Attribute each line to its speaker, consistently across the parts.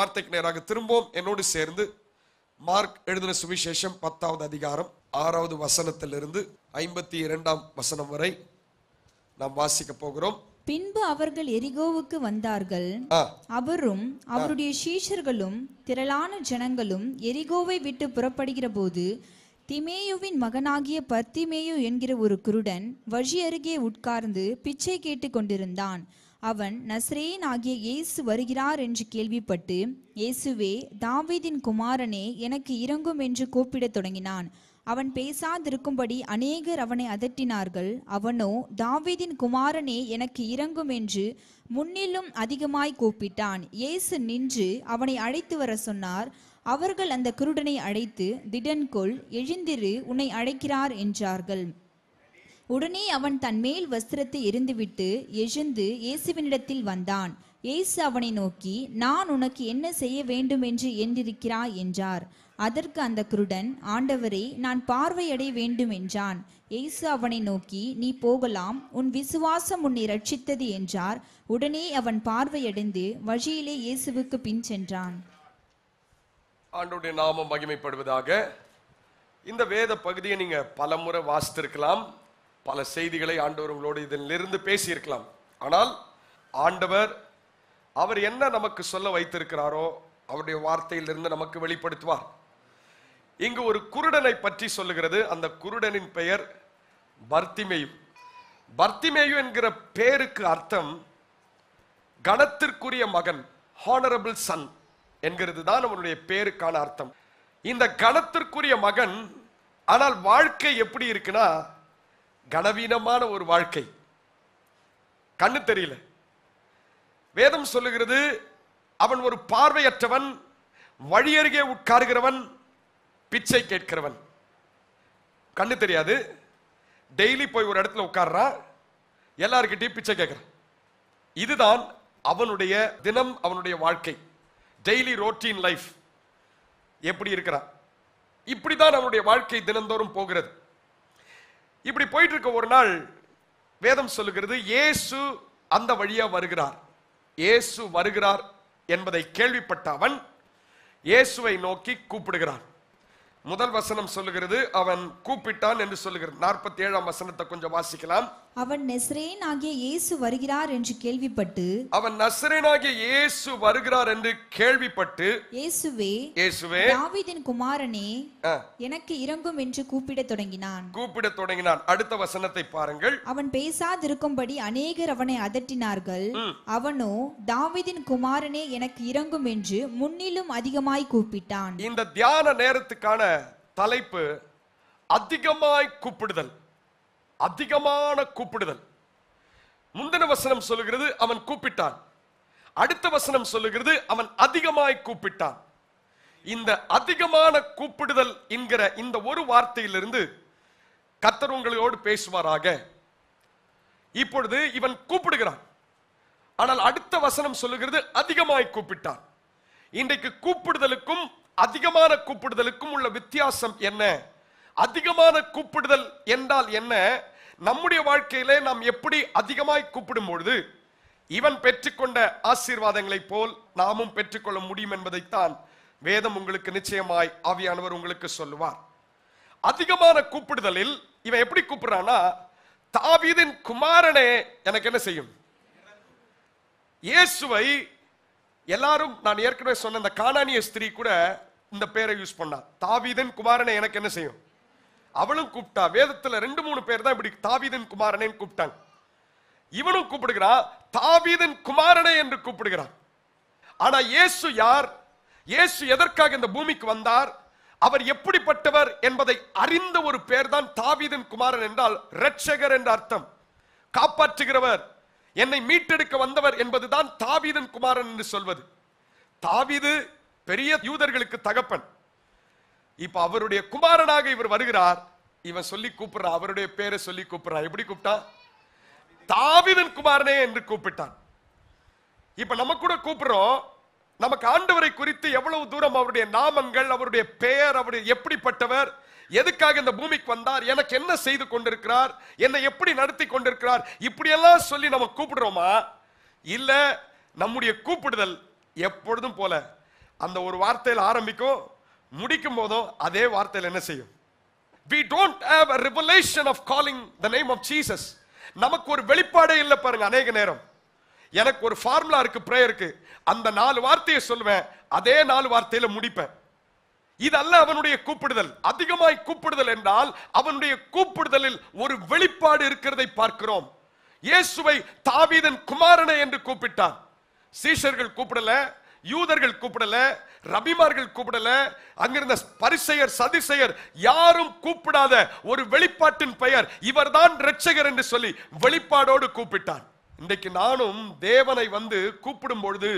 Speaker 1: வார்த்தைக்கு நேராக திரும்பவும் என்னோடு சேர்ந்து மார்க் எழுதின சுவிசேஷம் பத்தாவது அதிகாரம் ஆறாவது வசனத்திலிருந்து ஐம்பத்தி இரண்டாம் வசனம் வரை நாம் வாசிக்க போகிறோம்
Speaker 2: பின்பு அவர்கள் எரிகோவுக்கு வந்தார்கள் அவரும் அவருடைய சீஷர்களும் திரளான ஜனங்களும் எரிகோவை விட்டு புறப்படுகிற போது திமேயுவின் மகனாகிய பர்த்திமேயு என்கிற ஒரு குருடன் வழி அருகே உட்கார்ந்து பிச்சை கேட்டு கொண்டிருந்தான் அவன் நஸ்ரேன் ஆகிய இயேசு வருகிறார் என்று கேள்விப்பட்டு இயேசுவே தாவீதின் குமாரனே எனக்கு இறங்கும் என்று கூப்பிடத் தொடங்கினான் அவன் பேசாதிருக்கும்படி அநேகர் அவனை அதட்டினார்கள் அவனோ தாவீதின் குமாரனே எனக்கு இறங்கும் என்று முன்னிலும் அதிகமாய் கூப்பிட்டான் இயேசு நின்று அவனை அழைத்து வர சொன்னார் அவர்கள் அந்த குருடனை அழைத்து திடன்கொள் எழுந்திரு உன்னை அழைக்கிறார் என்றார்கள் உடனே அவன் தன் மேல் வஸ்திரத்தை எரிந்துவிட்டு எழுந்து இயேசுவினிடத்தில் வந்தான் இயேசு அவனை நோக்கி நான் உனக்கு என்ன செய்ய வேண்டும் என்று எண்ணிருக்கிறாய் என்றார் அதற்கு அந்த குருடன் ஆண்டவரே நான் பார்வையடைய வேண்டும் என்றான் எய்சு அவனை நோக்கி நீ போகலாம் உன் விசுவாசம் உன்னை ரட்சித்தது என்றார் உடனே அவன் பார்வையடைந்து வழியிலே இயேசுவுக்கு பின் சென்றான்
Speaker 1: ஆண்டோடைய நாமம் மகிமைப்படுவதாக இந்த வேத பகுதியை நீங்க பலமுறை வாசித்திருக்கலாம் பல செய்திகளை ஆண்டவர் உங்களோடு இதிலிருந்து பேசியிருக்கலாம் ஆனால் ஆண்டவர் அவர் என்ன நமக்கு சொல்ல வைத்திருக்கிறாரோ அவருடைய வார்த்தையிலிருந்து நமக்கு வெளிப்படுத்துவார் இங்கு ஒரு குருடனை பற்றி சொல்லுகிறது அந்த குருடனின் பெயர் பர்த்திமேயு பர்த்திமேயு என்கிற பெயருக்கு அர்த்தம் கணத்திற்குரிய மகன் ஹானரபிள் சன் என்கிறது தான் அவனுடைய பேருக்கான அர்த்தம் இந்த கணத்திற்குரிய மகன் ஆனால் வாழ்க்கை எப்படி இருக்குன்னா கனவீனமான ஒரு வாழ்க்கை கண்ணு தெரியல வேதம் சொல்லுகிறது அவன் ஒரு பார்வையற்றவன் வழியருகே உட்காருகிறவன் பிச்சை கேட்கிறவன் கண்ணு தெரியாது டெய்லி போய் ஒரு இடத்துல உட்கார்றான் எல்லாருக்கிட்டையும் பிச்சை கேட்கிறான் இதுதான் அவனுடைய தினம் அவனுடைய வாழ்க்கை டெய்லி ரோட்டீன் லைஃப் எப்படி இருக்கிறான் இப்படிதான் அவனுடைய வாழ்க்கை தினந்தோறும் போகிறது இப்படி போயிட்டு இருக்க ஒரு நாள் வேதம் சொல்லுகிறது இயேசு அந்த வழியா வருகிறார் இயேசு வருகிறார் என்பதை கேள்விப்பட்ட அவன் இயேசுவை நோக்கி கூப்பிடுகிறான் முதல் வசனம் சொல்லுகிறது அவன் கூப்பிட்டான் என்று சொல்லுகிறது நாற்பத்தி ஏழாம் வசனத்தை கொஞ்சம் வாசிக்கலாம் அவன்
Speaker 2: நெசரேன் ஆகிய இயேசு வருகிறார் என்று கேள்விப்பட்டு
Speaker 1: அவன் நசரேன் ஆகிய இயேசு வருகிறார் என்று கேள்விப்பட்டு இயேசுவே இயேசுவே
Speaker 2: தாவீதின் குமாரனே எனக்கு இறங்கும் என்று கூப்பிடத் தொடங்கினான்
Speaker 1: கூப்பிடத் தொடங்கினான் அடுத்த வசனத்தை பாருங்கள்
Speaker 2: அவன் பேசாதிருக்கும்படி அநேகர் அவனை அதட்டினார்கள் அவனோ தாவீதின் குமாரனே எனக்கு இறங்கும் என்று முன்னிலும் அதிகமாய் கூப்பிட்டான்
Speaker 1: இந்த தியான நேரத்துக்கான தலைப்பு அதிகமாய் கூப்பிடுதல் அதிகமான கூப்பிடுதல் முந்தின வசனம் சொல்லுகிறது அவன் கூப்பிட்டான் அடுத்த வசனம் சொல்லுகிறது அவன் அதிகமாய் கூப்பிட்டான் இந்த அதிகமான கூப்பிடுதல் என்கிற இந்த ஒரு வார்த்தையிலிருந்து கத்தர் உங்களோடு பேசுவாராக இப்பொழுது இவன் கூப்பிடுகிறான் ஆனால் அடுத்த வசனம் சொல்லுகிறது அதிகமாய் கூப்பிட்டான் இன்றைக்கு கூப்பிடுதலுக்கும் அதிகமான கூப்பிடுதலுக்கும் உள்ள வித்தியாசம் என்ன அதிகமான கூப்பிடுதல் என்றால் என்ன நம்முடைய வாழ்க்கையிலே நாம் எப்படி அதிகமாய் கூப்பிடும் பொழுது இவன் பெற்றுக்கொண்ட ஆசீர்வாதங்களைப் போல் நாமும் பெற்றுக்கொள்ள முடியும் என்பதைத்தான் வேதம் உங்களுக்கு நிச்சயமாய் ஆவியானவர் உங்களுக்கு சொல்லுவார் அதிகமான கூப்பிடுதலில் இவன் எப்படி கூப்பிடுறான்னா தாவீதின் குமாரனே எனக்கு என்ன செய்யும் இயேசுவை எல்லாரும் நான் ஏற்கனவே சொன்ன இந்த காணானிய ஸ்திரீ கூட இந்த பேரை யூஸ் பண்ணா தாவீதன் குமாரனை எனக்கு என்ன செய்யும் அவளும் கூப்பிட்டா வேதத்துல ரெண்டு மூணு பேர் தான் இப்படி தாவீதன் குமாரனை கூப்பிட்டாங்க இவனும் கூப்பிடுகிறா தாவிதன் குமாரனை என்று கூப்பிடுகிறான் ஆனா இயேசு யார் இயேசு எதற்காக இந்த பூமிக்கு வந்தார் அவர் எப்படிப்பட்டவர் என்பதை அறிந்த ஒரு பேர் தான் தாவீதன் குமாரன் என்றால் ரட்சகர் என்ற அர்த்தம் காப்பாற்றுகிறவர் என்னை மீட்டெடுக்க வந்தவர் என்பதுதான் தாவீதன் குமாரன் என்று சொல்வது தாவிது பெரிய யூதர்களுக்கு தகப்பன் இப்ப அவருடைய குமாரனாக இவர் வருகிறார் இவன் சொல்லி கூப்பிடுற அவருடைய பேரை சொல்லி கூப்பிடுற எப்படி கூப்பிட்டா தாவிதன் குமாரனே என்று கூப்பிட்டான் இப்ப நம்ம கூட கூப்பிடுறோம் நமக்கு ஆண்டவரை குறித்து எவ்வளவு தூரம் அவருடைய நாமங்கள் அவருடைய பெயர் அவருடைய எப்படிப்பட்டவர் எதுக்காக இந்த பூமிக்கு வந்தார் எனக்கு என்ன செய்து கொண்டிருக்கிறார் என்னை எப்படி நடத்தி கொண்டிருக்கிறார் இப்படியெல்லாம் சொல்லி நம்ம கூப்பிடுறோமா இல்ல நம்முடைய கூப்பிடுதல் எப்பொழுதும் போல அந்த ஒரு வார்த்தையில் ஆரம்பிக்கும் முடிக்கும் போதும் அதே வார்த்தையில் என்ன செய்யும் we don't have revelation of calling the name of Jesus நமக்கு ஒரு வெளிப்பாடே இல்லை பாருங்க அநேக நேரம் எனக்கு ஒரு ஃபார்முலா இருக்கு ப்ரேயருக்கு அந்த நாலு வார்த்தையை சொல்லுவேன் அதே நாலு வார்த்தையில முடிப்பேன் இதல்ல அவனுடைய கூப்பிடுதல் அதிகமாய் கூப்பிடுதல் என்றால் அவனுடைய கூப்பிடுதலில் ஒரு வெளிப்பாடு இருக்கிறதை பார்க்கிறோம் இயேசுவை தாவீதன் குமாரனை என்று கூப்பிட்டான் சீஷர்கள் கூப்பிடல யூதர்கள் கூப்பிடல ரபிமார்கள் கூப்பிடல அங்கிருந்த பரிசெயர் சதிசெயர் யாரும் கூப்பிடாத ஒரு வெளிப்பாட்டின் பெயர் இவர்தான் ரட்சகர் என்று சொல்லி வெளிப்பாடோடு கூப்பிட்டான் இன்றைக்கு நானும் தேவனை வந்து கூப்பிடும் பொழுது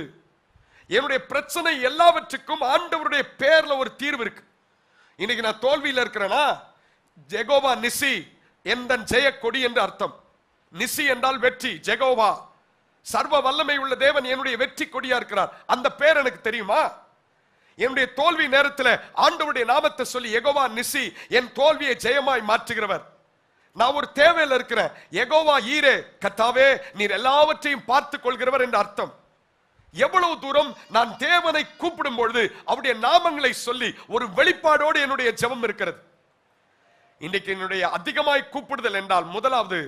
Speaker 1: என்னுடைய பிரச்சனை எல்லாவற்றுக்கும் ஆண்டவருடைய பேர்ல ஒரு தீர்வு இருக்கு இன்னைக்கு நான் தோல்வியில் இருக்கிறேன்னா ஜெகோவா நிசி எந்தன் ஜெய கொடி என்று அர்த்தம் நிசி என்றால் வெற்றி ஜெகோவா சர்வ வல்லமை உள்ள தேவன் என்னுடைய வெற்றி கொடியா இருக்கிறார் அந்த பேர் எனக்கு தெரியுமா என்னுடைய தோல்வி நேரத்தில் ஆண்டவருடைய நாமத்தை சொல்லி எகோவா நிசி என் தோல்வியை ஜெயமாய் மாற்றுகிறவர் நான் ஒரு தேவையில் இருக்கிறேன் எகோவா ஈரே கத்தாவே நீர் எல்லாவற்றையும் பார்த்து கொள்கிறவர் என்ற அர்த்தம் எவ்வளவு தூரம் நான் தேவனை கூப்பிடும் பொழுது அவருடைய நாமங்களை சொல்லி ஒரு வெளிப்பாடோடு என்னுடைய ஜெபம் இருக்கிறது இன்னைக்கு என்னுடைய அதிகமாய் கூப்பிடுதல் என்றால் முதலாவது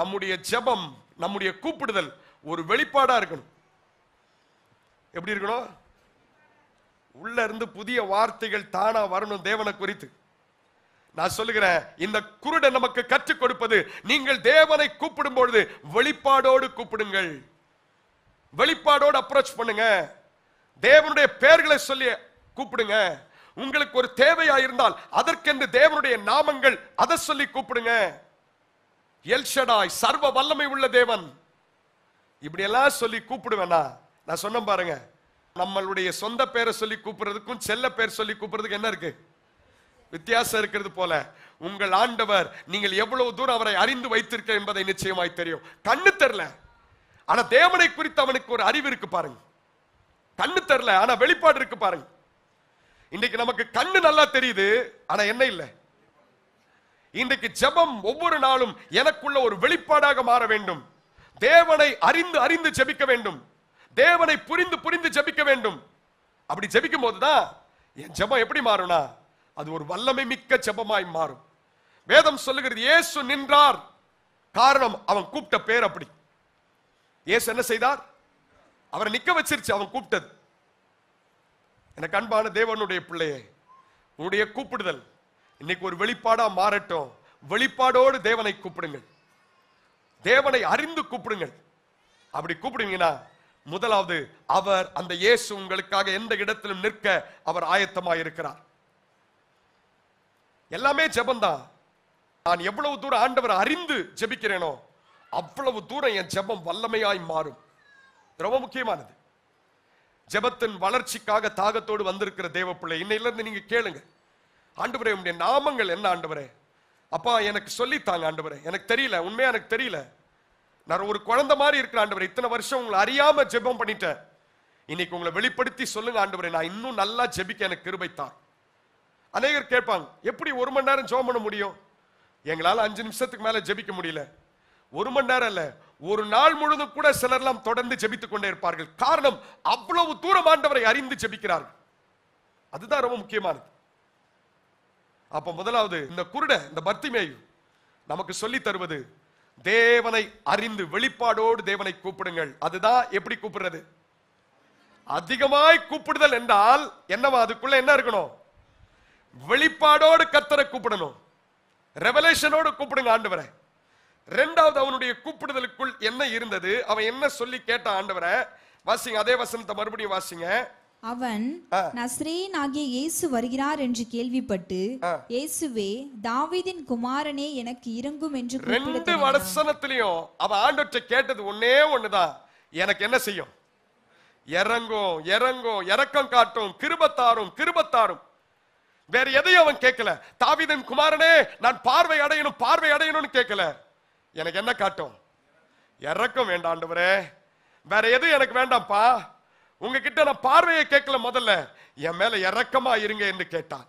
Speaker 1: நம்முடைய ஜெபம் நம்முடைய கூப்பிடுதல் ஒரு வெளிப்பாடா இருக்கணும் எப்படி இருக்கணும் உள்ள இருந்து புதிய வார்த்தைகள் தானா வரணும் தேவனை குறித்து நான் சொல்லுகிறேன் இந்த குருடை நமக்கு கற்றுக் கொடுப்பது நீங்கள் தேவனை கூப்பிடும் பொழுது வெளிப்பாடோடு கூப்பிடுங்கள் வெளிப்பாடோடு அப்ரோச் பண்ணுங்க தேவனுடைய பெயர்களை சொல்லி கூப்பிடுங்க உங்களுக்கு ஒரு தேவையா இருந்தால் அதற்கென்று தேவனுடைய நாமங்கள் அதை சொல்லி கூப்பிடுங்க எல்ஷடாய் சர்வ வல்லமை உள்ள தேவன் இப்படியெல்லாம் சொல்லி கூப்பிடுவேனா நான் சொன்ன பாருங்க நம்மளுடைய சொந்த பேரை சொல்லி கூப்பிடுறதுக்கும் செல்ல பேர் சொல்லி கூப்பிடுறதுக்கு என்ன இருக்கு வித்தியாசம் இருக்கிறது போல உங்கள் ஆண்டவர் நீங்கள் எவ்வளவு தூரம் அவரை அறிந்து வைத்திருக்க என்பதை நிச்சயமாய் தெரியும் கண்ணு தெரில ஆனா தேவனை குறித்து அவனுக்கு ஒரு அறிவு இருக்கு பாருங்க கண்ணு தெரில ஆனா வெளிப்பாடு இருக்கு பாருங்க இன்றைக்கு நமக்கு கண்ணு நல்லா தெரியுது ஆனா என்ன இல்லை இன்றைக்கு ஜபம் ஒவ்வொரு நாளும் எனக்குள்ள ஒரு வெளிப்பாடாக மாற வேண்டும் தேவனை அறிந்து அறிந்து ஜெபிக்க வேண்டும் தேவனை புரிந்து புரிந்து ஜெபிக்க வேண்டும் அப்படி ஜெபிக்கும் போதுதான் என் ஜெபம் எப்படி மாறும்னா அது ஒரு வல்லமை மிக்க ஜெபமாய் மாறும் வேதம் சொல்லுகிறது இயேசு நின்றார் காரணம் அவன் கூப்பிட்ட பேர் அப்படி இயேசு என்ன செய்தார் அவரை நிக்க வச்சிருச்சு அவன் கூப்பிட்டது எனக்கு அன்பான தேவனுடைய பிள்ளையே உன்னுடைய கூப்பிடுதல் இன்னைக்கு ஒரு வெளிப்பாடா மாறட்டும் வெளிப்பாடோடு தேவனை கூப்பிடுங்கள் தேவனை அறிந்து கூப்பிடுங்கள் அப்படி கூப்பிடுவீங்கன்னா முதலாவது அவர் அந்த இயேசு உங்களுக்காக எந்த இடத்திலும் நிற்க அவர் ஆயத்தமா இருக்கிறார் எல்லாமே ஜெபம்தான் நான் எவ்வளவு தூரம் ஆண்டவர் அறிந்து ஜெபிக்கிறேனோ அவ்வளவு தூரம் என் ஜெபம் வல்லமையாய் மாறும் ரொம்ப முக்கியமானது ஜெபத்தின் வளர்ச்சிக்காக தாகத்தோடு வந்திருக்கிற தேவ பிள்ளை இன்னையிலிருந்து நீங்க கேளுங்க ஆண்டவரே நாமங்கள் என்ன ஆண்டவரே அப்பா எனக்கு சொல்லித்தாங்க ஆண்டவரே எனக்கு தெரியல உண்மையாக எனக்கு தெரியல நான் ஒரு குழந்தை மாதிரி இருக்கிற ஆண்டவர் இத்தனை வருஷம் உங்களை அறியாம ஜெபம் பண்ணிட்டேன் இன்னைக்கு உங்களை வெளிப்படுத்தி சொல்லுங்க ஆண்டவரே நான் இன்னும் நல்லா ஜெபிக்க எனக்கு கிருபைத்தான் அநேகர் கேட்பாங்க எப்படி ஒரு மணி நேரம் ஜெபம் பண்ண முடியும் எங்களால் அஞ்சு நிமிஷத்துக்கு மேல ஜெபிக்க முடியல ஒரு மணி நேரம் இல்ல ஒரு நாள் முழுதும் கூட சிலர்லாம் தொடர்ந்து ஜெபித்துக் கொண்டே இருப்பார்கள் காரணம் அவ்வளவு தூரம் ஆண்டவரை அறிந்து ஜெபிக்கிறார்கள் அதுதான் ரொம்ப முக்கியமானது அப்ப முதலாவது இந்த குருட இந்த பர்த்திமேயு நமக்கு சொல்லி தருவது தேவனை அறிந்து வெளிப்பாடோடு தேவனை கூப்பிடுங்கள் அதுதான் எப்படி கூப்பிடுறது அதிகமாய் கூப்பிடுதல் என்றால் என்னவா அதுக்குள்ள என்ன இருக்கணும் வெளிப்பாடோடு கத்தரை கூப்பிடணும் ரெவலேஷனோடு கூப்பிடுங்க ஆண்டவரை ரெண்டாவது அவனுடைய கூப்பிடுதலுக்குள் என்ன இருந்தது அவன் என்ன சொல்லி கேட்டான் ஆண்டவரை வாசிங்க அதே வசனத்தை மறுபடியும் வாசிங்க
Speaker 2: அவன் நஸ்ரேன் ஆகிய இயேசு வருகிறார் என்று கேள்விப்பட்டு இயேசுவே தாவீதின் குமாரனே எனக்கு இறங்கும் என்று ரெண்டு
Speaker 1: வசனத்திலையும் அவ ஆண்டொற்றை கேட்டது ஒன்னே ஒண்ணுதான் எனக்கு என்ன செய்யும் இறங்கும் இறங்கும் இறக்கம் காட்டும் கிருபத்தாரும் கிருபத்தாரும் வேற எதையும் அவன் கேட்கல தாவிதன் குமாரனே நான் பார்வை அடையணும் பார்வை அடையணும்னு கேட்கல எனக்கு என்ன காட்டும் இறக்கம் வேண்டாண்டு வேற எதுவும் எனக்கு வேண்டாம்ப்பா உங்ககிட்ட நான் பார்வையை கேட்கல முதல்ல என் மேல இறக்கமா இருங்க என்று கேட்டான்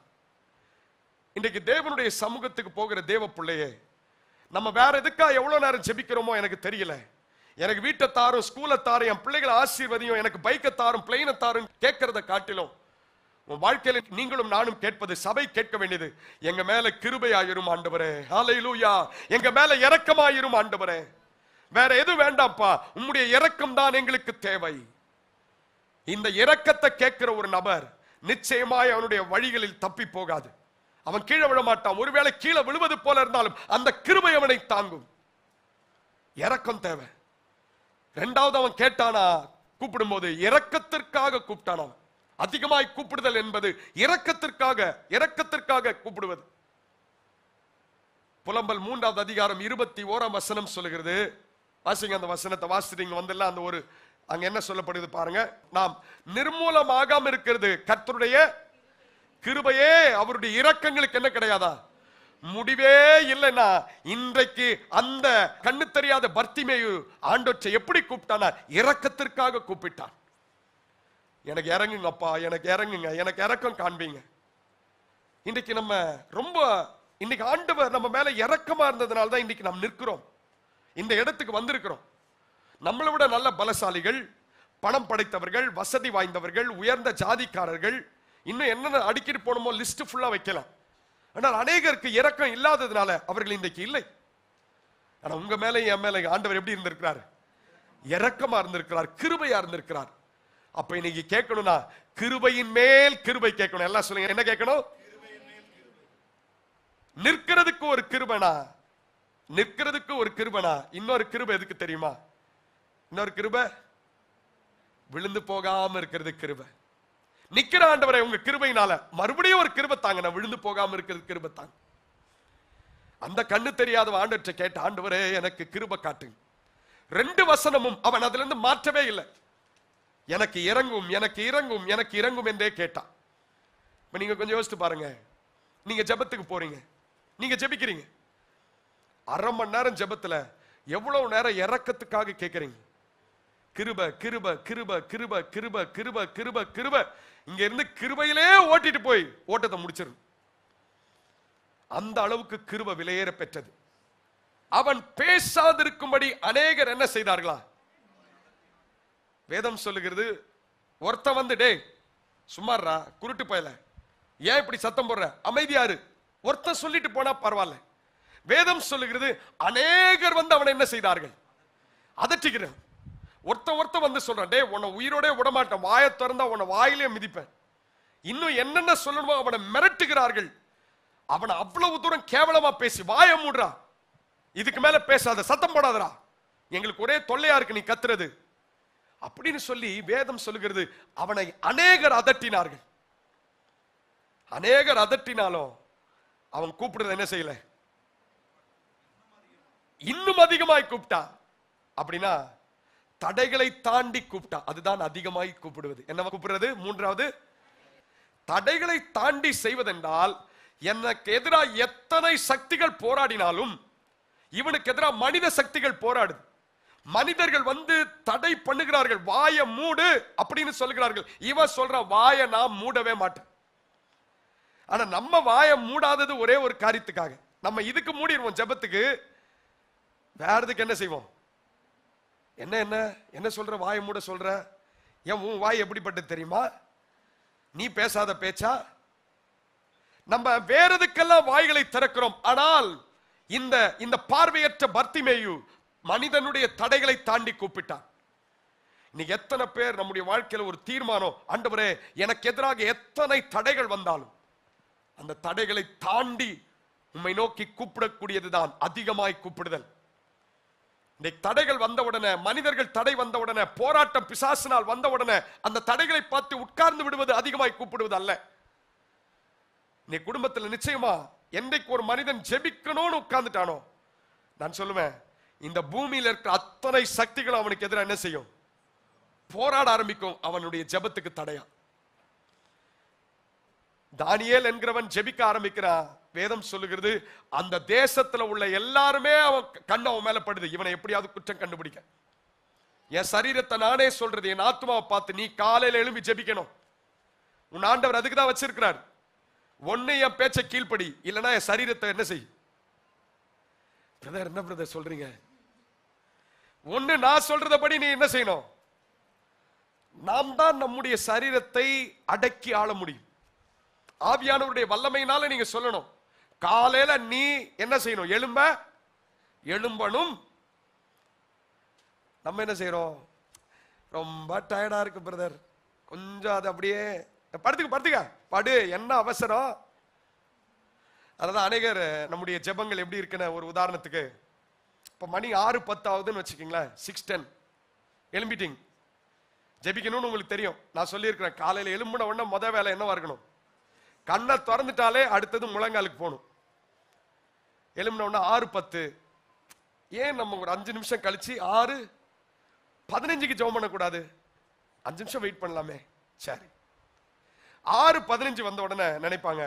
Speaker 1: இன்றைக்கு தேவனுடைய சமூகத்துக்கு போகிற தேவ பிள்ளையே நம்ம வேற எதுக்கா எவ்வளவு நேரம் ஜெபிக்கிறோமோ எனக்கு தெரியல எனக்கு வீட்டை தாரும் ஸ்கூலை தாரும் என் பிள்ளைகளை ஆசீர்வதியும் எனக்கு பைக்கை தாரும் பிளைனை தாரும் கேட்கறத காட்டிலும் உன் வாழ்க்கையில நீங்களும் நானும் கேட்பது சபை கேட்க வேண்டியது எங்க மேல கிருபையாயிரும் ஆண்டவரே ஹalleluya எங்க மேல இறக்கமாயிரும் ஆண்டவரே வேற எது வேண்டாம்ப்பா உம்முடைய இறக்கம் தான் எங்களுக்கு தேவை இந்த இரக்கத்தை கேட்கிற ஒரு நபர் நிச்சயமாய் அவனுடைய வழிகளில் தப்பி போகாது அவன் கீழே விழ மாட்டான் ஒருவேளை கீழே விழுவது போல இருந்தாலும் அந்த கிருபை அவனை தாங்கும் இறக்கம் தேவை ரெண்டாவது அவன் கேட்டானா கூப்பிடும் போது இறக்கத்திற்காக கூப்பிட்டான் அவன் அதிகமாய் கூப்பிடுதல் என்பது இரக்கத்திற்காக இரக்கத்திற்காக கூப்பிடுவது புலம்பல் மூன்றாவது அதிகாரம் இருபத்தி ஓராம் வசனம் சொல்லுகிறது வாசிங்க அந்த வசனத்தை வாசிட்டு வந்து அந்த ஒரு அங்க என்ன சொல்லப்படுது பாருங்க நாம் நிர்மூலமாகாம இருக்கிறது கர்த்தருடைய கிருபையே அவருடைய இரக்கங்களுக்கு என்ன கிடையாதா முடிவே இல்லைன்னா இன்றைக்கு அந்த கண்ணு தெரியாத பர்த்திமேயு ஆண்டோச்சை எப்படி கூப்பிட்டானா இறக்கத்திற்காக கூப்பிட்டான் எனக்கு இறங்குங்க அப்பா எனக்கு இறங்குங்க எனக்கு இறக்கம் காண்பீங்க இன்றைக்கு நம்ம ரொம்ப இன்னைக்கு ஆண்டவர் நம்ம மேல இறக்கமா இருந்ததுனால தான் இன்னைக்கு நாம் நிற்கிறோம் இந்த இடத்துக்கு வந்திருக்கிறோம் நம்மளை விட நல்ல பலசாலிகள் பணம் படைத்தவர்கள் வசதி வாய்ந்தவர்கள் உயர்ந்த ஜாதிக்காரர்கள் இன்னும் என்னென்ன அடிக்கடி போனோமோ லிஸ்ட் ஃபுல்லாக வைக்கலாம் ஆனால் அநேகருக்கு இறக்கம் இல்லாததுனால அவர்கள் இன்றைக்கு இல்லை ஆனால் உங்க மேலே என் மேலே ஆண்டவர் எப்படி இருந்திருக்கிறார் இறக்கமாக இருந்திருக்கிறார் கிருபையா இருந்திருக்கிறார் அப்ப இன்னைக்கு கேட்கணும்னா கிருபையின் மேல் கிருபை கேட்கணும் எல்லாம் சொல்லுங்க என்ன கேட்கணும் நிற்கிறதுக்கு ஒரு கிருபனா நிற்கிறதுக்கு ஒரு கிருபனா இன்னொரு கிருபை எதுக்கு தெரியுமா இன்னொரு கிருப விழுந்து போகாம இருக்கிறது கிருப நிக்கிற ஆண்டவரை உங்க கிருபையினால மறுபடியும் ஒரு கிருப தாங்க நான் விழுந்து போகாம இருக்கிறது கிருப தாங்க அந்த கண்ணு தெரியாத ஆண்டவற்றை கேட்ட ஆண்டவரே எனக்கு கிருப காட்டுங்க ரெண்டு வசனமும் அவன் அதுல இருந்து மாற்றவே இல்லை எனக்கு இறங்கும் எனக்கு இறங்கும் எனக்கு இறங்கும் என்றே கேட்டான் இப்போ நீங்க கொஞ்சம் யோசிச்சு பாருங்க நீங்க ஜபத்துக்கு போறீங்க நீங்க ஜபிக்கிறீங்க அரை மணி நேரம் ஜபத்துல எவ்வளவு நேரம் இறக்கத்துக்காக கேட்குறீங்க கிருப கிருப கிருப கிருப கிருப கிருப கிருப கிருப இங்க இருந்து கிருபையிலே ஓட்டிட்டு போய் ஓட்டத்தை முடிச்சிடும் அந்த அளவுக்கு கிருப விலையேற பெற்றது அவன் பேசாதிருக்கும்படி அநேகர் என்ன செய்தார்களா வேதம் சொல்லுகிறது ஒருத்த வந்து டே சும்மாறா குருட்டு போயல ஏன் இப்படி சத்தம் போடுற அமைதியாரு ஒருத்த சொல்லிட்டு போனா பரவாயில்ல வேதம் சொல்லுகிறது அநேகர் வந்து அவனை என்ன செய்தார்கள் அதட்டுகிறான் ஒருத்த ஒருத்த வந்து சொல்றான் டே உன்னை உயிரோட விடமாட்டேன் வாயை திறந்தா உன்னை வாயிலே மிதிப்பேன் இன்னும் என்னென்ன சொல்லணுமோ அவனை மிரட்டுகிறார்கள் அவனை அவ்வளவு தூரம் கேவலமா பேசி வாய மூடுறா இதுக்கு மேல பேசாத சத்தம் போடாதரா எங்களுக்கு ஒரே தொல்லையா இருக்கு நீ கத்துறது அப்படின்னு சொல்லி வேதம் சொல்லுகிறது அவனை அநேகர் அதட்டினார்கள் அநேகர் அதட்டினாலும் அவன் கூப்பிடுறது என்ன செய்யல இன்னும் அதிகமாய் கூப்பிட்டான் அப்படின்னா தடைகளை தாண்டி கூப்பிட்டா அதுதான் அதிகமாய் கூப்பிடுவது என்ன கூப்பிடுறது மூன்றாவது தடைகளை தாண்டி செய்வதென்றால் எனக்கு எதிராக எத்தனை சக்திகள் போராடினாலும் இவனுக்கு எதிராக மனித சக்திகள் போராடுது மனிதர்கள் வந்து தடை பண்ணுகிறார்கள் வாய மூடு அப்படின்னு சொல்லுகிறார்கள் இவன் சொல்ற வாய நான் மூடவே மாட்டேன் ஆனா நம்ம வாய மூடாதது ஒரே ஒரு காரியத்துக்காக நம்ம இதுக்கு மூடிடுவோம் ஜபத்துக்கு வேறதுக்கு என்ன செய்வோம் என்ன என்ன என்ன சொல்ற வாய மூட சொல்ற ஏன் உன் வாய் எப்படிப்பட்டது தெரியுமா நீ பேசாத பேச்சா நம்ம வேறதுக்கெல்லாம் வாய்களை திறக்கிறோம் ஆனால் இந்த இந்த பார்வையற்ற பர்த்திமேயு மனிதனுடைய தடைகளை தாண்டி கூப்பிட்டான் இன்னைக்கு எத்தனை பேர் நம்முடைய வாழ்க்கையில் ஒரு தீர்மானம் ஆண்டவரே எனக்கு எதிராக எத்தனை தடைகள் வந்தாலும் அந்த தடைகளை தாண்டி உண்மை நோக்கி கூப்பிடக்கூடியதுதான் அதிகமாய் கூப்பிடுதல் இன்னைக்கு தடைகள் வந்தவுடனே மனிதர்கள் தடை வந்தவுடனே போராட்டம் பிசாசினால் வந்தவுடனே அந்த தடைகளை பார்த்து உட்கார்ந்து விடுவது அதிகமாய் கூப்பிடுவது அல்ல நீ குடும்பத்தில் நிச்சயமா என்றைக்கு ஒரு மனிதன் ஜெபிக்கணும்னு உட்கார்ந்துட்டானோ நான் சொல்லுவேன் இந்த பூமியில் இருக்கிற அத்தனை சக்திகளும் அவனுக்கு எதிராக என்ன செய்யும் போராட ஆரம்பிக்கும் அவனுடைய ஜெபத்துக்கு தடையா தானியல் என்கிறவன் ஜெபிக்க ஆரம்பிக்கிறான் வேதம் சொல்லுகிறது அந்த தேசத்துல உள்ள எல்லாருமே அவன் கண்ணு அவன் மேலப்படுது இவனை எப்படியாவது குற்றம் கண்டுபிடிக்க என் சரீரத்தை நானே சொல்றது என் ஆத்மாவை பார்த்து நீ காலையில எழும்பி ஜெபிக்கணும் உன் ஆண்டவர் அதுக்கு தான் வச்சிருக்கிறார் ஒன்னு என் பேச்சை கீழ்ப்படி இல்லைன்னா என் சரீரத்தை என்ன செய் பிரதர் என்ன பிரதர் சொல்றீங்க ஒண்ணு நான் சொல்றதபடி நீ என்ன செய்யணும் நாம் தான் நம்முடைய சரீரத்தை அடக்கி ஆள முடியும் ஆவியானவருடைய வல்லமையினால நீங்க சொல்லணும் காலையில நீ என்ன செய்யணும் எழும்ப எழும்பணும் நம்ம என்ன செய்யறோம் ரொம்ப டயர்டா இருக்கு பிரதர் கொஞ்சம் அது அப்படியே படுத்துக்க படுத்துக்க படு என்ன அவசரம் அதான் அநேகர் நம்முடைய ஜெபங்கள் எப்படி இருக்குன்னு ஒரு உதாரணத்துக்கு இப்போ மணி ஆறு பத்தாவதுன்னு வச்சுக்கீங்களேன் சிக்ஸ் டென் எலும்பிட்டிங் ஜெபிக்கணும்னு உங்களுக்கு தெரியும் நான் சொல்லியிருக்கிறேன் காலையில் எலும்புன உடனே மொதல் வேலை என்னவா இருக்கணும் கண்ணை திறந்துட்டாலே அடுத்தது முழங்காலுக்கு போகணும் எழும்பினோடனே ஆறு பத்து ஏன் நம்ம ஒரு அஞ்சு நிமிஷம் கழிச்சு ஆறு பதினஞ்சுக்கு ஜெபம் பண்ணக்கூடாது அஞ்சு நிமிஷம் வெயிட் பண்ணலாமே சரி ஆறு பதினஞ்சு வந்த உடனே நினைப்பாங்க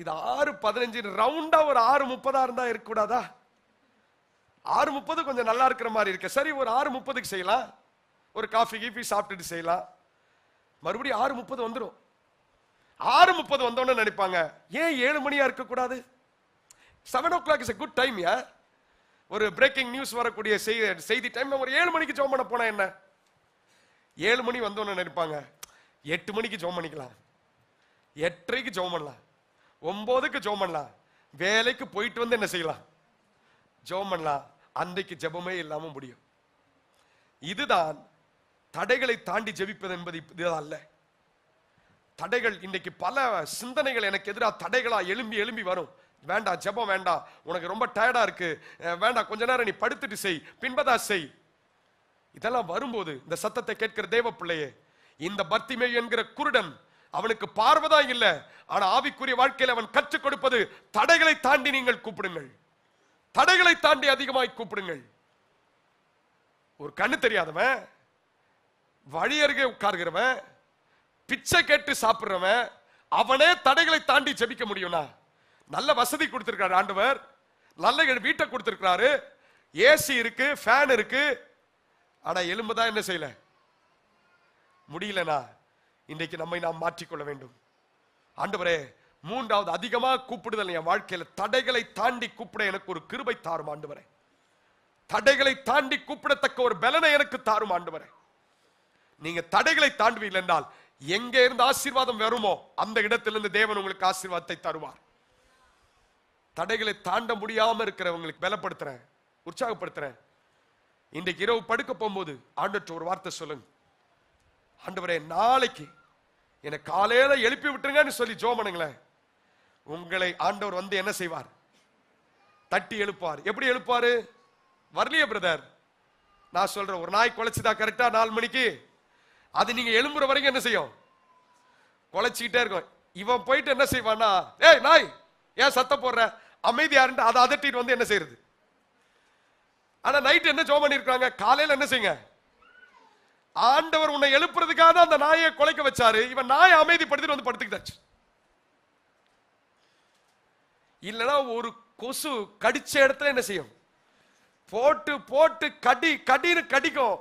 Speaker 1: இது ஆறு பதினஞ்சு ரவுண்டா ஒரு ஆறு முப்பதா இருந்தா இருக்கக்கூடாதா ஆறு முப்பது கொஞ்சம் நல்லா இருக்கிற மாதிரி இருக்கு சரி ஒரு ஆறு முப்பதுக்கு செய்யலாம் ஒரு காஃபி கீஃபி சாப்பிட்டுட்டு செய்யலாம் மறுபடியும் ஆறு முப்பது வந்துடும் ஆறு முப்பது வந்தோன்னு நினைப்பாங்க ஏன் ஏழு மணியா இருக்கக்கூடாது seven o'clock is a good time யா ஒரு பிரேக்கிங் நியூஸ் வரக்கூடிய செய்தி செய்தி டைம் ஒரு ஏழு மணிக்கு ஜோம் பண்ண போனா என்ன ஏழு மணி வந்தோன்னு நினைப்பாங்க எட்டு மணிக்கு ஜோம் பண்ணிக்கலாம் எட்டரைக்கு ஜோம் பண்ணலாம் ஒம்போதுக்கு ஜோம் பண்ணலாம் வேலைக்கு போயிட்டு வந்து என்ன செய்யலாம் ஜோம் பண்ணலாம் அன்றைக்கு ஜபமே இல்லாமல் முடியும் இதுதான் தடைகளை தாண்டி ஜெபிப்பது என்பது இதுதான் அல்ல தடைகள் இன்றைக்கு பல சிந்தனைகள் எனக்கு எதிராக தடைகளாக எழும்பி எழும்பி வரும் வேண்டாம் ஜெபம் வேண்டாம் உனக்கு ரொம்ப டயர்டா இருக்கு வேண்டாம் கொஞ்ச நேரம் நீ படுத்துட்டு செய் பின்பதா செய் இதெல்லாம் வரும்போது இந்த சத்தத்தை கேட்கிற தேவ பிள்ளையே இந்த பர்த்திமே என்கிற குருடன் அவனுக்கு பார்வதா இல்ல ஆனா ஆவிக்குரிய வாழ்க்கையில் அவன் கற்றுக் கொடுப்பது தடைகளை தாண்டி நீங்கள் கூப்பிடுங்கள் தடைகளை தாண்டி அதிகமாய் கூப்பிடுங்கள் ஒரு கண்ணு தெரியாதவன் வழி அருகே உட்கார்கிறவன் பிச்சை கேட்டு சாப்பிடுறவன் அவனே தடைகளை தாண்டி ஜெபிக்க முடியும்னா நல்ல வசதி கொடுத்திருக்காரு ஆண்டவர் நல்ல வீட்டை கொடுத்திருக்கிறாரு ஏசி இருக்கு ஃபேன் இருக்கு ஆனா எலும்பு தான் என்ன செய்யல முடியலனா இன்றைக்கு நம்மை நாம் மாற்றிக்கொள்ள வேண்டும் ஆண்டவரே மூன்றாவது அதிகமாக கூப்பிடுதல் என் வாழ்க்கையில தடைகளை தாண்டி கூப்பிட எனக்கு ஒரு கிருபை தாரும் ஆண்டவரே தடைகளை தாண்டி கூப்பிடத்தக்க ஒரு பலனை எனக்கு தாரும் ஆண்டவரே நீங்க தடைகளை தாண்டுவீர்கள் என்றால் எங்கே இருந்து ஆசீர்வாதம் வருமோ அந்த இடத்திலிருந்து தேவன் உங்களுக்கு ஆசீர்வாதத்தை தருவார் தடைகளை தாண்ட முடியாமல் இருக்கிறவங்களுக்கு பலப்படுத்துறேன் உற்சாகப்படுத்துறேன் இன்றைக்கு இரவு படுக்க போகும்போது ஆண்டற்ற ஒரு வார்த்தை சொல்லுங்க ஆண்டவரே நாளைக்கு என்னை காலையில எழுப்பி விட்டுருங்கன்னு சொல்லி ஜோமனுங்களேன் உங்களை ஆண்டவர் வந்து என்ன செய்வார் தட்டி எழுப்பார் எப்படி எழுப்பாரு வரலையே பிரதர் நான் சொல்றேன் ஒரு நாய் குலைச்சுதா கரெக்டா நாலு மணிக்கு அது நீங்க எழும்புற வரைக்கும் என்ன செய்யும் குலைச்சிக்கிட்டே இருக்கும் இவன் போயிட்டு என்ன செய்வான்னா ஏய் நாய் ஏன் சத்த போடுற அமைதியா இருந்து அதை அதட்டிட்டு வந்து என்ன செய்யறது ஆனா நைட் என்ன ஜோ பண்ணிருக்காங்க காலையில என்ன செய்யுங்க ஆண்டவர் உன்னை எழுப்புறதுக்காக அந்த நாயை குலைக்க வச்சாரு இவன் நாயை அமைதிப்படுத்திட்டு வந்து படுத்துக்கிட்டாச்சு இல்லைன்னா ஒரு கொசு கடிச்ச இடத்துல என்ன செய்யும் போட்டு போட்டு கடி கடின்னு கடிக்கும்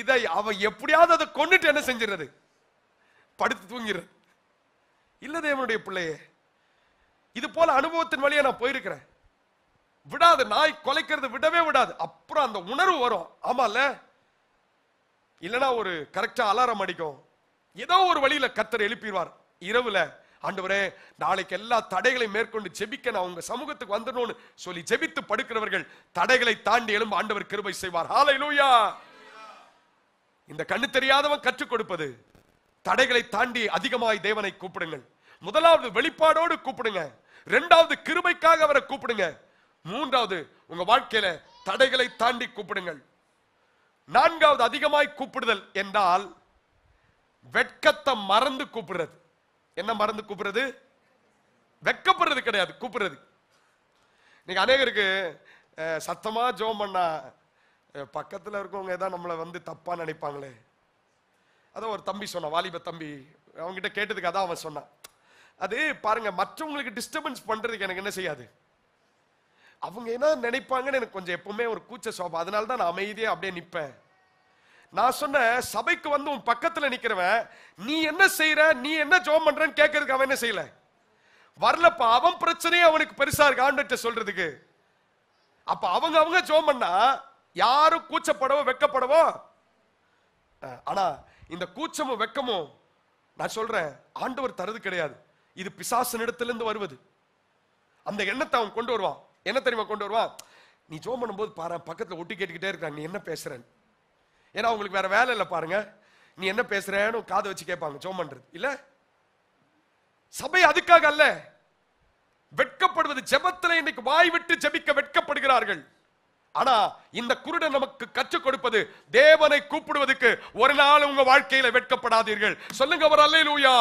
Speaker 1: இதை அவன் எப்படியாவது அதை கொண்டுட்டு என்ன செஞ்சிடறது படுத்து தூங்கிறது இல்லை தேவனுடைய பிள்ளையே இது போல அனுபவத்தின் வழியா நான் போயிருக்கிறேன் விடாது நாய் கொலைக்கிறது விடவே விடாது அப்புறம் அந்த உணர்வு வரும் ஆமால இல்லைன்னா ஒரு கரெக்டா அலாரம் அடிக்கும் ஏதோ ஒரு வழியில கத்தர் எழுப்பிடுவார் இரவுல ஆண்டவரே நாளைக்கு எல்லா தடைகளை மேற்கொண்டு ஜெபிக்க நான் உங்க சமூகத்துக்கு வந்துடணும்னு சொல்லி ஜெபித்து படுக்கிறவர்கள் தடைகளை தாண்டி எழும்பு ஆண்டவர் கிருபை செய்வார் இந்த கண்ணு தெரியாதவன் கற்றுக் கொடுப்பது தடைகளை தாண்டி அதிகமாய் தேவனை கூப்பிடுங்கள் முதலாவது வெளிப்பாடோடு கூப்பிடுங்க ரெண்டாவது கிருமைக்காக அவரை கூப்பிடுங்க மூன்றாவது உங்க வாழ்க்கையில தடைகளை தாண்டி கூப்பிடுங்கள் நான்காவது அதிகமாய் கூப்பிடுதல் என்றால் வெட்கத்தை மறந்து கூப்பிடுறது என்ன மறந்து கூப்பிடுறது வெக்கப்படுறது கிடையாது கூப்பிடுறது இன்னைக்கு அநேகருக்கு சத்தமா ஜோம் பண்ணா பக்கத்தில் இருக்கவங்க ஏதாவது நம்மளை வந்து தப்பா நினைப்பாங்களே அதான் ஒரு தம்பி சொன்னான் வாலிப தம்பி அவங்ககிட்ட கேட்டதுக்கு அதான் அவன் சொன்னான் அது பாருங்க மற்றவங்களுக்கு டிஸ்டர்பன்ஸ் பண்றதுக்கு எனக்கு என்ன செய்யாது அவங்க என்ன நினைப்பாங்கன்னு எனக்கு கொஞ்சம் எப்பவுமே ஒரு கூச்ச சோபம் அதனால தான் நான் அமைதியாக அப்படியே நிற்பேன் நான் சொன்ன சபைக்கு வந்து உன் பக்கத்துல நிக்கிறவன் நீ என்ன செய்யற நீ என்ன ஜோம் பண்றன்னு கேட்கறதுக்கு அவன் என்ன செய்யல வரலப்ப அவன் பிரச்சனையே அவனுக்கு பெருசா இருக்கு ஆண்டட்ட சொல்றதுக்கு அப்ப அவங்க அவங்க ஜோம் பண்ணா யாரும் கூச்சப்படவோ வெக்கப்படவோ ஆனா இந்த கூச்சமும் வெக்கமும் நான் சொல்றேன் ஆண்டவர் தருது கிடையாது இது பிசாசனிடத்திலிருந்து வருவது அந்த எண்ணத்தை அவன் கொண்டு வருவான் என்ன தெரியுமா கொண்டு வருவான் நீ ஜோம் பண்ணும்போது பாரு பக்கத்தில் ஒட்டி கேட்டுக்கிட்டே இருக்காங்க நீ என்ன பேசுறேன் ஏன்னா அவங்களுக்கு வேற வேலை இல்லை பாருங்க நீ என்ன பேசுறேன்னு காது வச்சு கேட்பாங்க ஜோம் பண்றது இல்ல சபை அதுக்காக அல்ல வெட்கப்படுவது ஜெபத்துல இன்னைக்கு வாய் விட்டு ஜெபிக்க வெட்கப்படுகிறார்கள் ஆனா இந்த குருடன் நமக்கு கற்றுக் கொடுப்பது தேவனை கூப்பிடுவதற்கு ஒரு நாள் உங்க வாழ்க்கையில வெட்கப்படாதீர்கள் சொல்லுங்க அவர் லூயா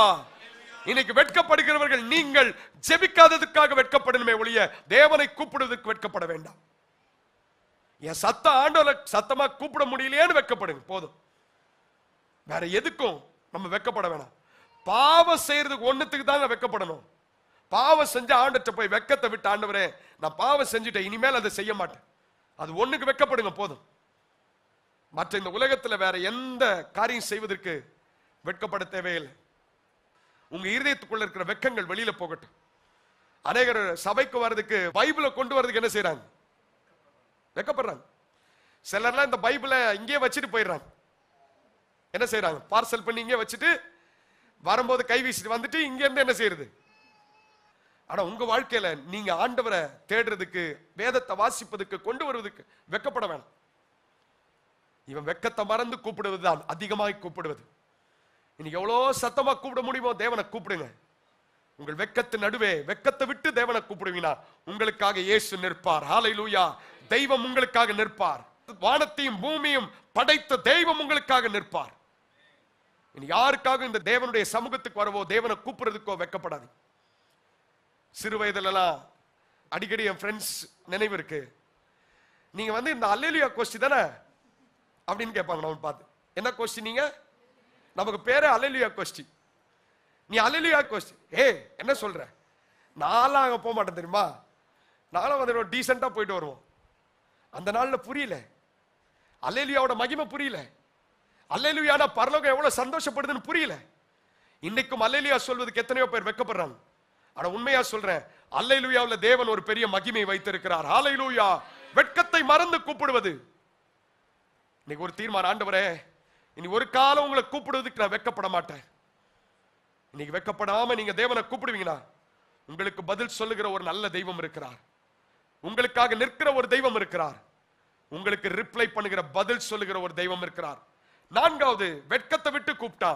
Speaker 1: இன்னைக்கு வெட்கப்படுகிறவர்கள் நீங்கள் ஜெபிக்காததுக்காக வெட்கப்படணுமே ஒழிய தேவனை கூப்பிடுவதற்கு வெட்கப்பட வேண்டாம் என் சத்த ஆண்டோல சத்தமா கூப்பிட முடியலையேன்னு வெட்கப்படுங்க போதும் வேற எதுக்கும் நம்ம வெட்கப்பட வேணாம் பாவம் செய்யறதுக்கு ஒண்ணுத்துக்கு தான் வெட்கப்படணும் பாவம் செஞ்ச ஆண்டற்ற போய் வெக்கத்தை விட்டு ஆண்டவரே நான் பாவம் செஞ்சுட்டேன் இனிமேல் அதை செய்ய மாட்டேன் அது ஒண்ணுக்கு வெக்கப்படுங்க போதும் மற்ற இந்த உலகத்துல வேற எந்த காரியம் செய்வதற்கு வெட்கப்பட தேவையில்லை உங்க இருதயத்துக்குள்ள இருக்கிற வெக்கங்கள் வெளியில போகட்டும் அநேகர் சபைக்கு வர்றதுக்கு பைபிளை கொண்டு வர்றதுக்கு என்ன செய்யறாங்க வெக்கப்படுறாங்க சிலர்லாம் இந்த பைபிளை இங்கேயே வச்சுட்டு போயிடுறாங்க என்ன செய்யறாங்க பார்சல் பண்ணி இங்கே வச்சுட்டு வரும்போது கை வீசிட்டு வந்துட்டு இங்க இருந்து என்ன செய்யறது ஆனா உங்க வாழ்க்கையில நீங்க ஆண்டவரை தேடுறதுக்கு வேதத்தை வாசிப்பதுக்கு கொண்டு வருவதுக்கு வெக்கப்பட வேணாம் இவன் வெக்கத்தை மறந்து கூப்பிடுவதுதான் அதிகமாக கூப்பிடுவது இன்னைக்கு எவ்வளோ சத்தமா கூப்பிட முடியுமோ தேவனை கூப்பிடுங்க உங்கள் வெக்கத்து நடுவே வெக்கத்தை விட்டு தேவனை கூப்பிடுவீங்கன்னா உங்களுக்காக இயேசு நிற்பார் ஆலை லூயா தெய்வம் உங்களுக்காக நிற்பார் வானத்தையும் பூமியும் படைத்த தெய்வம் உங்களுக்காக நிற்பார் யாருக்காக இந்த தேவனுடைய சமூகத்துக்கு வரவோ தேவனை கூப்பிடுறதுக்கோ வெக்கப்படாது சிறு வயதுலலாம் அடிக்கடி என் ஃப்ரெண்ட்ஸ் நினைவு இருக்கு நீங்க வந்து இந்த அல்லேலியா கோஷ்டி தானே அப்படின்னு கேட்பாங்க நான் பார்த்து என்ன கோஷ்டி நீங்கள் நமக்கு பேரே அலலியா கோஷ்டி நீ அலலியா கோஷ்டி ஏ என்ன சொல்ற நான்லாம் அங்கே போக மாட்டேன் தெரியுமா நானும் வந்துடுவோம் டீசெண்டாக போயிட்டு வருவோம் அந்த நாளில் புரியல அல்லேலுயாவோட மகிமை புரியல அல்லேலுயானா பரலோகம் எவ்வளோ சந்தோஷப்படுதுன்னு புரியல இன்னைக்கும் அல்லேலுயா சொல்வதுக்கு எத்தனையோ பேர் வெக்கப்படுறாங்க ஆனால் உண்மையாக சொல்கிறேன் அல்லேலுயாவில் தேவன் ஒரு பெரிய மகிமை வைத்திருக்கிறார் ஆலையிலூயா வெட்கத்தை மறந்து கூப்பிடுவது இன்னைக்கு ஒரு தீர்மானம் ஆண்டவரே இனி ஒரு காலம் உங்களை கூப்பிடுவதுக்கு நான் வெக்கப்பட மாட்டேன் இன்னைக்கு வெக்கப்படாம நீங்க தேவனை கூப்பிடுவீங்கன்னா உங்களுக்கு பதில் சொல்லுகிற ஒரு நல்ல தெய்வம் இருக்கிறார் உங்களுக்காக நிற்கிற ஒரு தெய்வம் இருக்கிறார் உங்களுக்கு ரிப்ளை பண்ணுகிற பதில் சொல்லுகிற ஒரு தெய்வம் இருக்கிறார் நான்காவது வெட்கத்தை விட்டு கூப்பிட்டா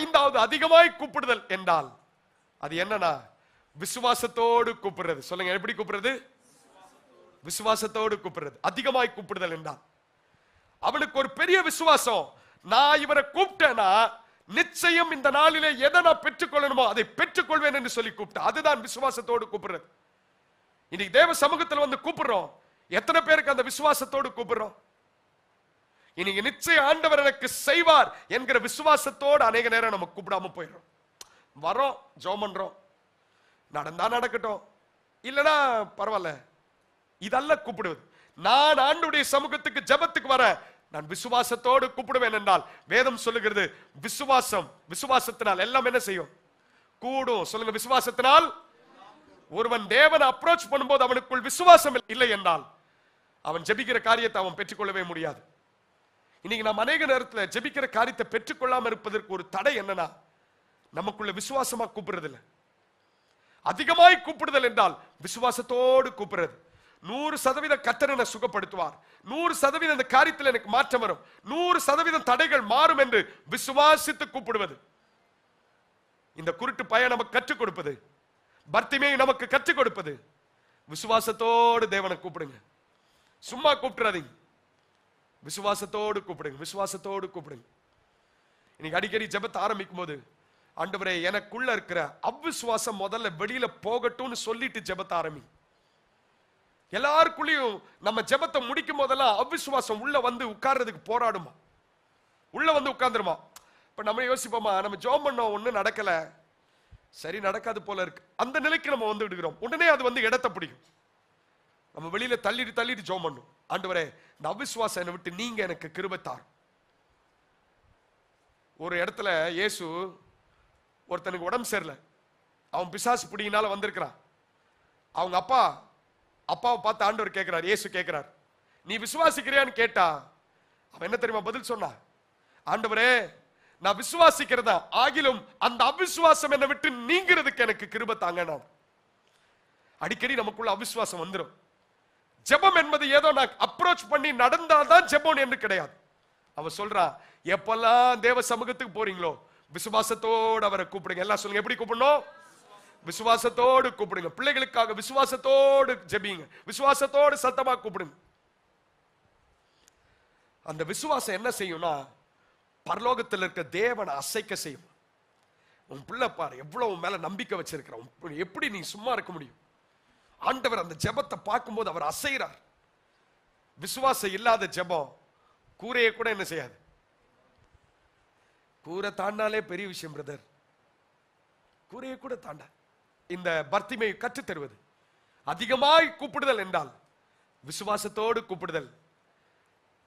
Speaker 1: ஐந்தாவது அதிகமாய் கூப்பிடுதல் என்றால் அது என்னன்னா விசுவாசத்தோடு கூப்பிடுறது சொல்லுங்க எப்படி கூப்பிடுறது விசுவாசத்தோடு கூப்பிடுறது அதிகமாய் கூப்பிடுதல் என்றால் அவளுக்கு ஒரு பெரிய விசுவாசம் நான் இவரை கூப்பிட்டேன்னா நிச்சயம் இந்த நாளிலே எதை நான் பெற்றுக்கொள்ளணுமோ அதை பெற்றுக்கொள்வேன் என்று சொல்லி கூப்பிட்டேன் அதுதான் விசுவாசத்தோடு கூப்பிடுறது இன்னைக்கு தேவ சமூகத்தில் வந்து கூப்பிடுறோம் எத்தனை பேருக்கு அந்த விசுவாசத்தோடு கூப்பிடுறோம் இன்னைக்கு நிச்சயம் ஆண்டவர் எனக்கு செய்வார் என்கிற விசுவாசத்தோடு அநேக நேரம் நம்ம கூப்பிடாம போயிடும் வரோம் ஜோம் பண்றோம் நடந்தா நடக்கட்டும் இல்லைன்னா பரவாயில்ல இதெல்லாம் கூப்பிடுவது நான் ஆண்டுடைய சமூகத்துக்கு ஜபத்துக்கு வரேன் நான் விசுவாசத்தோடு கூப்பிடுவேன் என்றால் வேதம் சொல்லுகிறது விசுவாசம் விசுவாசத்தினால் எல்லாம் என்ன செய்யும் கூடும் சொல்லுங்க விசுவாசத்தினால் ஒருவன் தேவன் அப்ரோச் பண்ணும்போது அவனுக்குள் விசுவாசம் இல்லை என்றால் அவன் ஜெபிக்கிற காரியத்தை அவன் பெற்றுக்கொள்ளவே முடியாது இன்னைக்கு நாம் அநேக நேரத்தில் ஜெபிக்கிற காரியத்தை பெற்றுக்கொள்ளாமல் இருப்பதற்கு ஒரு தடை என்னன்னா நமக்குள்ள விசுவாசமா கூப்பிடுறது இல்லை அதிகமாய் கூப்பிடுதல் என்றால் விசுவாசத்தோடு கூப்பிடுறது நூறு சதவீதம் கத்தனை சுகப்படுத்துவார் நூறு சதவீதம் இந்த காரியத்தில் எனக்கு மாற்றம் வரும் நூறு சதவீதம் தடைகள் மாறும் என்று விசுவாசித்து கூப்பிடுவது இந்த குருட்டு பய நமக்கு கற்றுக் கொடுப்பது பர்த்திமே நமக்கு கற்றுக் கொடுப்பது விசுவாசத்தோடு தேவனை கூப்பிடுங்க சும்மா கூப்பிடுறதை விசுவாசத்தோடு கூப்பிடுங்க விசுவாசத்தோடு கூப்பிடுங்க இன்னைக்கு அடிக்கடி ஜபத்தை ஆரம்பிக்கும் போது ஆண்டவரே எனக்குள்ள இருக்கிற அவ்விசுவாசம் முதல்ல வெளியில போகட்டும்னு சொல்லிட்டு ஜபத்தை ஆரம்பிங்க எல்லாருக்குள்ளேயும் நம்ம ஜெபத்தை முடிக்கும் போதெல்லாம் அவிசுவாசம் உள்ள வந்து உட்கார்றதுக்கு போராடுமா உள்ள வந்து உட்கார்ந்துருமா இப்போ நம்ம யோசிப்போமா நம்ம ஜோம் பண்ணோம் ஒன்றும் நடக்கலை சரி நடக்காது போல இருக்கு அந்த நிலைக்கு நம்ம வந்து விடுகிறோம் உடனே அது வந்து இடத்த பிடிக்கும் நம்ம வெளியில தள்ளிட்டு தள்ளிட்டு ஜோம் பண்ணும் ஆண்டவரே இந்த அவிசுவாசம் என்னை விட்டு நீங்க எனக்கு கிருபத்தார் ஒரு இடத்துல இயேசு ஒருத்தனுக்கு உடம்பு சரியில்லை அவன் பிசாசு பிடிங்கினால வந்திருக்கிறான் அவங்க அப்பா அப்பாவை பார்த்து ஆண்டவர் கேட்கிறார் ஏசு கேட்கிறார் நீ விசுவாசிக்கிறியான்னு கேட்டா அவன் என்ன தெரியுமா பதில் சொன்னா ஆண்டவரே நான் விசுவாசிக்கிறதா ஆகிலும் அந்த அவிசுவாசம் என்னை விட்டு நீங்கிறதுக்கு எனக்கு கிருப தாங்க நான் அடிக்கடி நமக்குள்ள அவிசுவாசம் வந்துடும் ஜெபம் என்பது ஏதோ நான் அப்ரோச் பண்ணி நடந்தாதான் ஜெபம் என்று கிடையாது அவ சொல்றா எப்பெல்லாம் தேவ சமூகத்துக்கு போறீங்களோ விசுவாசத்தோடு அவரை கூப்பிடுங்க எல்லாம் சொல்லுங்க எப்படி கூப்பிடணும் விசுவாசத்தோடு கூப்பிடுங்க பிள்ளைகளுக்காக விசுவாசத்தோடு ஜெபிங்க விசுவாசத்தோடு சத்தமா கூப்பிடுங்க அந்த விசுவாசம் என்ன செய்யும்னா பரலோகத்தில் இருக்க தேவனை அசைக்க செய்யும் உன் பிள்ளை பாரு எவ்வளவு உன் மேல நம்பிக்கை வச்சிருக்கிற எப்படி நீ சும்மா இருக்க முடியும் ஆண்டவர் அந்த ஜெபத்தை பார்க்கும்போது அவர் அசைகிறார் விசுவாசம் இல்லாத ஜெபம் கூரையை கூட என்ன செய்யாது கூரை தாண்டாலே பெரிய விஷயம் பிரதர் கூரையை கூட தாண்டா இந்த பர்த்திமை கற்றுத்தருவது தருவது அதிகமாய் கூப்பிடுதல் என்றால் விசுவாசத்தோடு கூப்பிடுதல்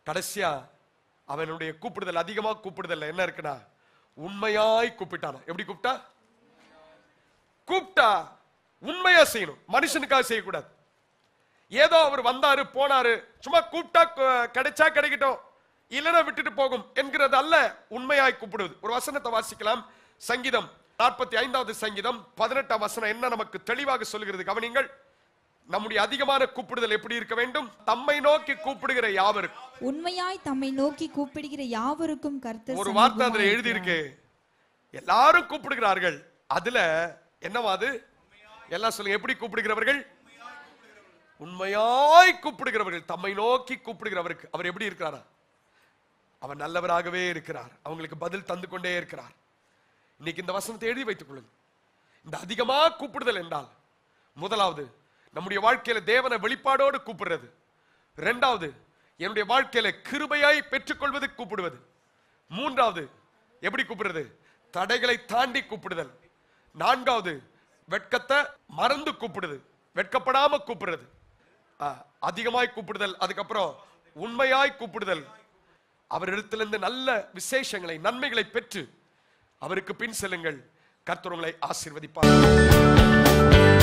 Speaker 1: கடைசியா அவனுடைய கூப்பிடுதல் அதிகமாக கூப்பிடுதல் என்ன இருக்குன்னா உண்மையாய் கூப்பிட்டானா எப்படி கூப்பிட்டா கூப்பிட்டா உண்மையா செய்யணும் மனுஷனுக்காக செய்யக்கூடாது ஏதோ அவர் வந்தாரு போனாரு சும்மா கூப்பிட்டா கிடைச்சா கிடைக்கட்டும் இல்லைன்னா விட்டுட்டு போகும் என்கிறது அல்ல உண்மையாய் கூப்பிடுவது ஒரு வசனத்தை வாசிக்கலாம் சங்கீதம் நாற்பத்தி ஐந்தாவது சங்கீதம் பதினெட்டாம் வசனம் என்ன நமக்கு தெளிவாக சொல்கிறது கவனிங்கள் நம்முடைய அதிகமான கூப்பிடுதல் எப்படி இருக்க வேண்டும் தம்மை நோக்கி கூப்பிடுகிற யாவருக்கும்
Speaker 2: உண்மையாய் தம்மை நோக்கி கூப்பிடுகிற யாவருக்கும் கருத்து ஒரு வார்த்தை அதுல எழுதி
Speaker 1: இருக்கு எல்லாரும் கூப்பிடுகிறார்கள் அதுல என்னவா அது எல்லாம் சொல்லுங்க எப்படி கூப்பிடுகிறவர்கள் உண்மையாய் கூப்பிடுகிறவர்கள் தம்மை நோக்கி கூப்பிடுகிறவருக்கு அவர் எப்படி இருக்கிறாரா அவர் நல்லவராகவே இருக்கிறார் அவங்களுக்கு பதில் தந்து கொண்டே இருக்கிறார் இன்னைக்கு இந்த வசனத்தை எழுதி வைத்துக் கொள்ளுங்கள் இந்த அதிகமா கூப்பிடுதல் என்றால் முதலாவது நம்முடைய வாழ்க்கையில தேவனை வெளிப்பாடோடு கூப்பிடுறது ரெண்டாவது என்னுடைய வாழ்க்கையில கிருபையாய் பெற்றுக்கொள்வது கூப்பிடுவது மூன்றாவது எப்படி கூப்பிடுறது தடைகளை தாண்டி கூப்பிடுதல் நான்காவது வெட்கத்தை மறந்து கூப்பிடுது வெட்கப்படாம கூப்பிடுறது அதிகமாய் கூப்பிடுதல் அதுக்கப்புறம் உண்மையாய் கூப்பிடுதல் அவரிடத்திலிருந்து நல்ல விசேஷங்களை நன்மைகளை பெற்று அவருக்கு பின் செல்லுங்கள் கர்த்தர் உங்களை